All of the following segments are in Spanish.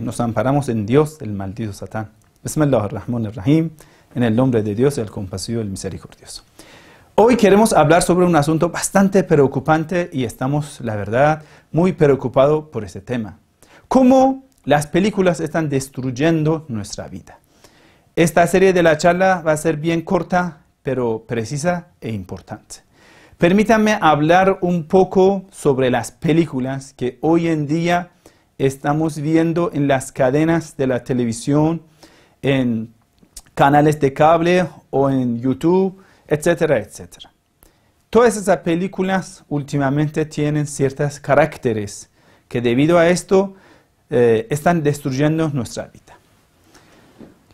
Nos amparamos en Dios, el maldito Satán. Bismillah ar-Rahman rahim En el nombre de Dios, el compasivo, el misericordioso. Hoy queremos hablar sobre un asunto bastante preocupante y estamos, la verdad, muy preocupados por este tema. ¿Cómo las películas están destruyendo nuestra vida? Esta serie de la charla va a ser bien corta, pero precisa e importante. Permítanme hablar un poco sobre las películas que hoy en día estamos viendo en las cadenas de la televisión, en canales de cable o en YouTube, etcétera, etcétera. Todas esas películas últimamente tienen ciertos caracteres que debido a esto eh, están destruyendo nuestra vida.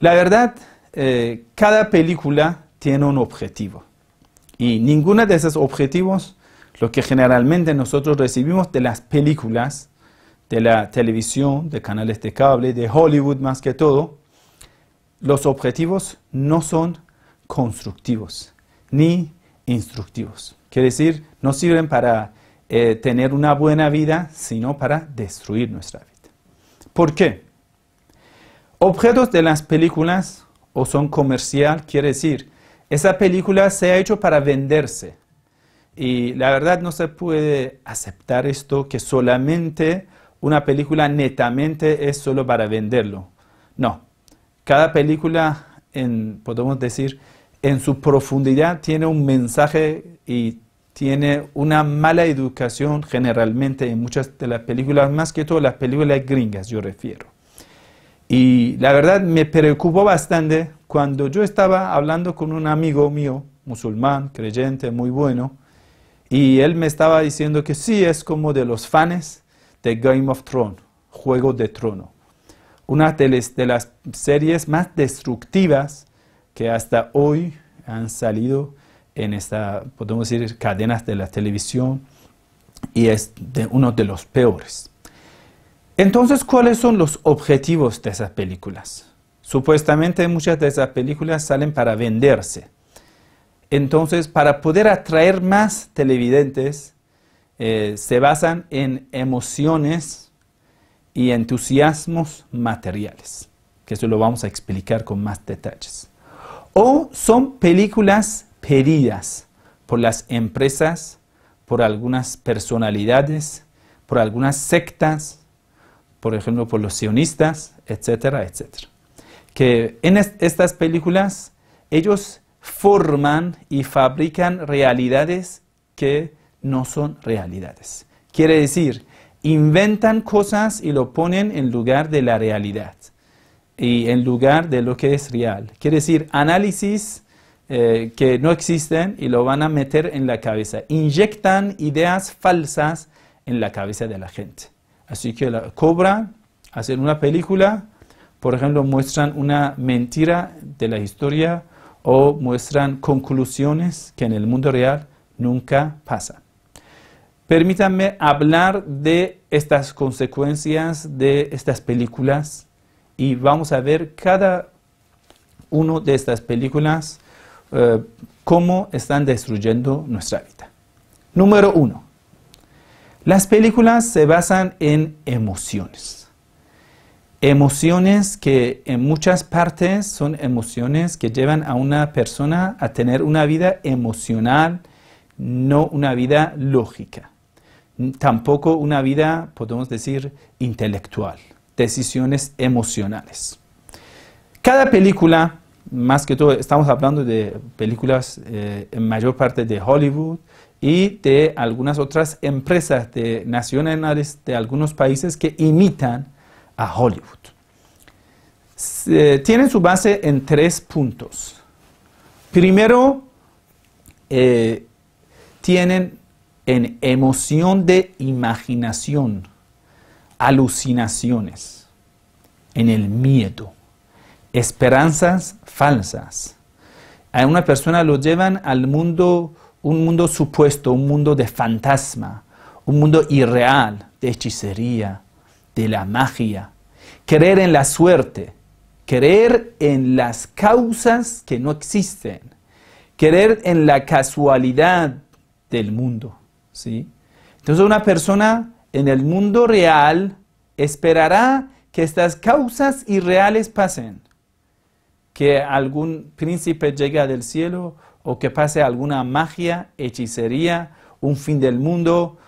La verdad, eh, cada película tiene un objetivo y ninguno de esos objetivos, lo que generalmente nosotros recibimos de las películas, de la televisión, de canales de cable, de Hollywood más que todo, los objetivos no son constructivos ni instructivos. Quiere decir, no sirven para eh, tener una buena vida, sino para destruir nuestra vida. ¿Por qué? Objetos de las películas o son comercial, quiere decir, esa película se ha hecho para venderse. Y la verdad no se puede aceptar esto que solamente una película netamente es solo para venderlo. No, cada película, en, podemos decir, en su profundidad tiene un mensaje y tiene una mala educación generalmente en muchas de las películas, más que todo las películas gringas yo refiero. Y la verdad me preocupó bastante cuando yo estaba hablando con un amigo mío, musulmán, creyente, muy bueno, y él me estaba diciendo que sí, es como de los fanes, The Game of Thrones, Juego de Trono. Una de, las series más destructivas que hasta hoy han salido en esta, podemos decir, cadenas de la televisión y es de uno de los peores. Entonces, ¿cuáles son los objetivos de esas películas? Supuestamente muchas de esas películas salen para venderse. Entonces, para poder atraer más televidentes, eh, se basan en emociones y entusiasmos materiales, que eso lo vamos a explicar con más detalles. O son películas pedidas por las empresas, por algunas personalidades, por algunas sectas, por ejemplo, por los sionistas, etcétera, etcétera. Que en estas películas ellos forman y fabrican realidades que no son realidades. Quiere decir, inventan cosas y lo ponen en lugar de la realidad y en lugar de lo que es real. Quiere decir, análisis eh, que no existen y lo van a meter en la cabeza. Inyectan ideas falsas en la cabeza de la gente. Así que la cobran, hacen una película, por ejemplo, muestran una mentira de la historia o muestran conclusiones que en el mundo real nunca pasan. Permítanme hablar de estas consecuencias de estas películas y vamos a ver cada una de estas películas eh, cómo están destruyendo nuestra vida. Número uno, las películas se basan en emociones. Emociones que en muchas partes son emociones que llevan a una persona a tener una vida emocional, no una vida lógica. Mm, tampoco una vida, podemos decir, intelectual, decisiones emocionales. Cada película, más que todo, estamos hablando de películas eh, en mayor parte de Hollywood y de algunas otras empresas de nacionales de algunos países que imitan a Hollywood. Eh, tienen su base en tres puntos. Primero, eh, tienen en emoción de imaginación, alucinaciones, en el miedo, esperanzas falsas. A una persona lo llevan al mundo, un mundo supuesto, un mundo de fantasma, un mundo irreal, de hechicería, de la magia. Creer en la suerte, creer en las causas que no existen, creer en la casualidad del mundo. Entonces una persona en el mundo real esperará que estas causas irreales pasen, que algún príncipe llegue del cielo o que pase alguna magia, hechicería, un fin del mundo,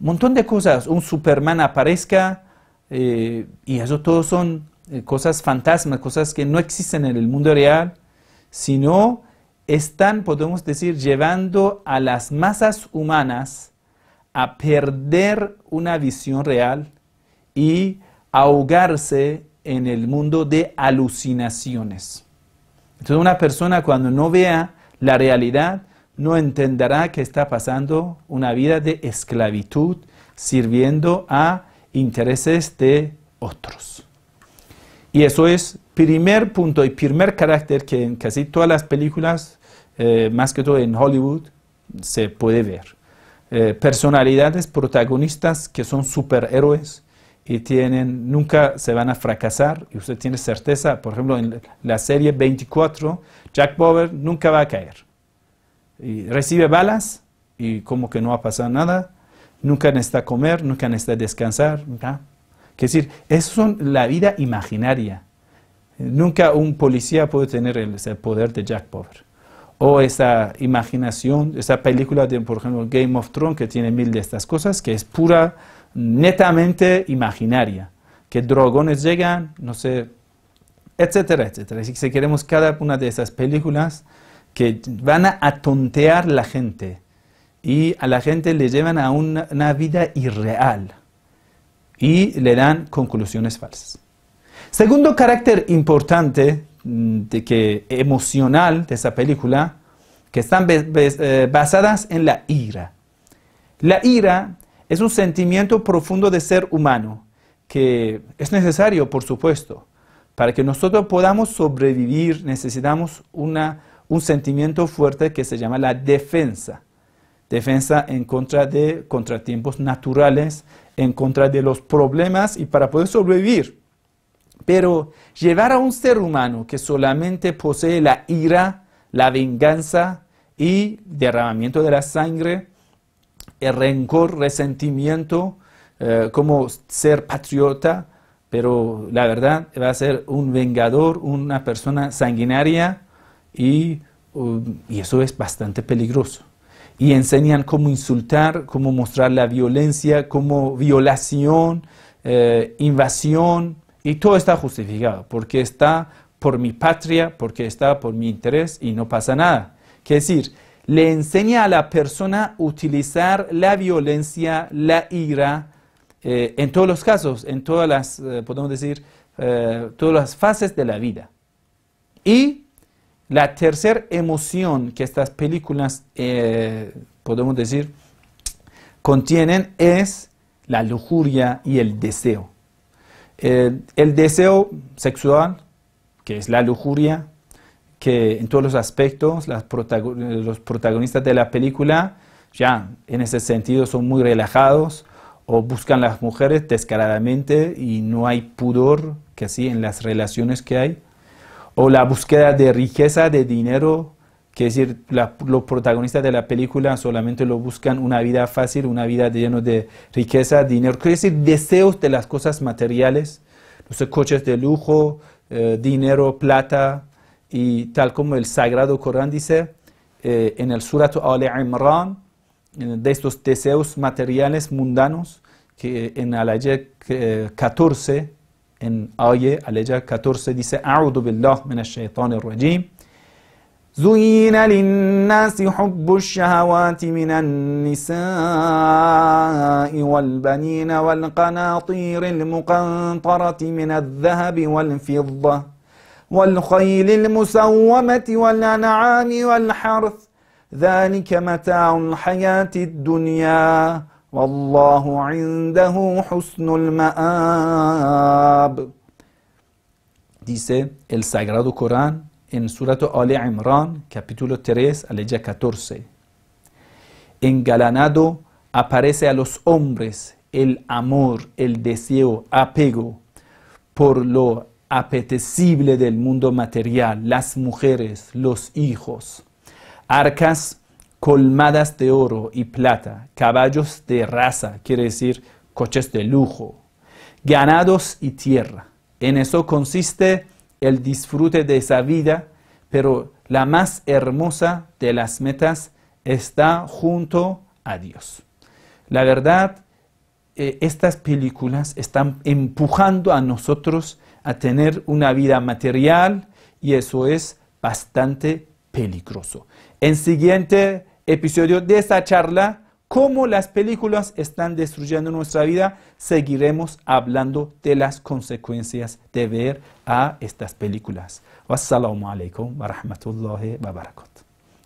un montón de cosas, un Superman aparezca, eh, y eso todo son eh, cosas fantasmas, cosas que no existen en el mundo real, sino están, podemos decir, llevando a las masas humanas a perder una visión real y ahogarse en el mundo de alucinaciones. Entonces una persona cuando no vea la realidad no entenderá que está pasando una vida de esclavitud sirviendo a intereses de otros. Y eso es primer punto y primer carácter que en casi todas las películas, eh, más que todo en Hollywood, se puede ver. Eh, personalidades protagonistas que son superhéroes y tienen, nunca se van a fracasar, y usted tiene certeza, por ejemplo, en la serie 24, Jack Bauer nunca va a caer. Y recibe balas y como que no va a pasar nada, nunca necesita comer, nunca necesita descansar, Es decir, eso es la vida imaginaria. Nunca un policía puede tener el, el poder de Jack Bauer o esa imaginación, esa película de, por ejemplo, Game of Thrones, que tiene mil de estas cosas, que es pura, netamente imaginaria, que dragones llegan, no sé, etcétera, etcétera. Así que si queremos cada una de esas películas que van a tontear la gente y a la gente le llevan a una vida irreal y le dan conclusiones falsas. Segundo carácter importante Mm, de que, emocional de esa película que están eh, basadas en la ira. La ira es un sentimiento profundo de ser humano que es necesario, por supuesto. Para que nosotros podamos sobrevivir necesitamos un sentimiento fuerte que se llama la defensa. Defensa en contra de contratiempos naturales, en contra de los problemas y para poder sobrevivir. Pero llevar a un ser humano que solamente posee la ira, la venganza y derramamiento de la sangre, el rencor, resentimiento, eh, como ser patriota, pero la verdad va a ser un vengador, una persona sanguinaria y, um, eso es bastante peligroso. Y enseñan cómo insultar, cómo mostrar la violencia, cómo violación, eh, invasión, y todo está justificado, porque está por mi patria, porque está por mi interés y no pasa nada. Es decir, le enseña a la persona utilizar la violencia, la ira, eh, en todos los casos, en todas las, eh, podemos decir, eh, todas las fases de la vida. Y la tercera emoción que estas películas, podemos decir, contienen es la lujuria y el deseo. Eh, el deseo sexual, que es la lujuria, que en todos los aspectos los protagonistas de la película ya en ese sentido son muy relajados o buscan las mujeres descaradamente y no hay pudor que así en las relaciones que hay, o la búsqueda de riqueza, de dinero, que decir, los protagonistas de la película solamente lo buscan una vida fácil, una vida llena de riqueza, dinero, quiere decir deseos de las cosas materiales, los coches de lujo, eh, dinero, plata, y tal como el Sagrado Corán dice eh, en el Surat al Imran, de estos deseos materiales mundanos, que en Alaya 14, eh, en al 14 dice, A'udhu billah min rajim زين للناس حب الشهوات من النساء والبنين والقناطير المقنطرة من الذهب والفضة والخيل المسومة والأنعام والحرث ذلك متاع الحياة الدنيا والله عنده حسن المآب dice el Sagrado Corán en surato al Imran, capítulo 3, 14. Engalanado aparece a los hombres el amor, el deseo, apego por lo apetecible del mundo material, las mujeres, los hijos, arcas colmadas de oro y plata, caballos de raza, quiere decir coches de lujo, ganados y tierra. En eso consiste el disfrute de esa vida, pero la más hermosa de las metas está junto a Dios. La verdad, eh, estas películas están empujando a nosotros a tener una vida material y eso es bastante peligroso. En siguiente episodio de esta charla cómo las películas están destruyendo nuestra vida, seguiremos hablando de las consecuencias de ver a estas películas. wa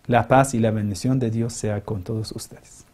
La paz y la bendición de Dios sea con todos ustedes.